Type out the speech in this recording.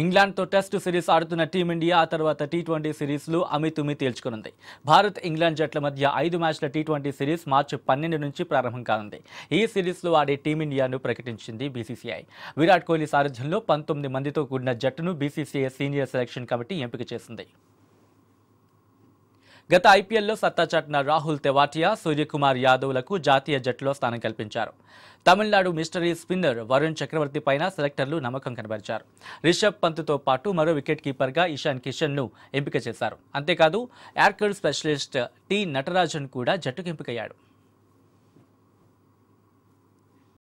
ఇంగ్లాండ్తో test series ఆడుతున్న team India ఆ తర్వాత టీ ట్వంటీ సిరీస్లు అమితుమి తేల్చుకునుంది భారత్ ఇంగ్లాండ్ జట్ల మధ్య ఐదు మ్యాచ్ల టీ ట్వంటీ సిరీస్ మార్చి పన్నెండు నుంచి ప్రారంభం కానుంది ఈ సిరీస్లో ఆడే టీమిండియాను ప్రకటించింది బీసీసీఐ విరాట్ కోహ్లీ సారథ్యంలో పంతొమ్మిది మందితో కూడిన జట్టును బీసీసీఐ సీనియర్ సెలక్షన్ కమిటీ ఎంపిక చేసింది గత ఐపీఎల్లో సత్తా చాటిన రాహుల్ తెవాటియా సూర్యకుమార్ యాదవ్లకు జాతీయ జట్టులో స్థానం కల్పించారు తమిళనాడు మిస్టరీ స్పిన్నర్ వరుణ్ చక్రవర్తి పైన సెలెక్టర్లు నమ్మకం కనబరిచారు రిషబ్ పంత్తో పాటు మరో వికెట్ కీపర్గా ఇషాన్ కిషన్ను ఎంపిక చేశారు అంతేకాదు యార్కర్ స్పెషలిస్ట్ టి నటరాజన్ కూడా జట్టుకు ఎంపికయ్యాడు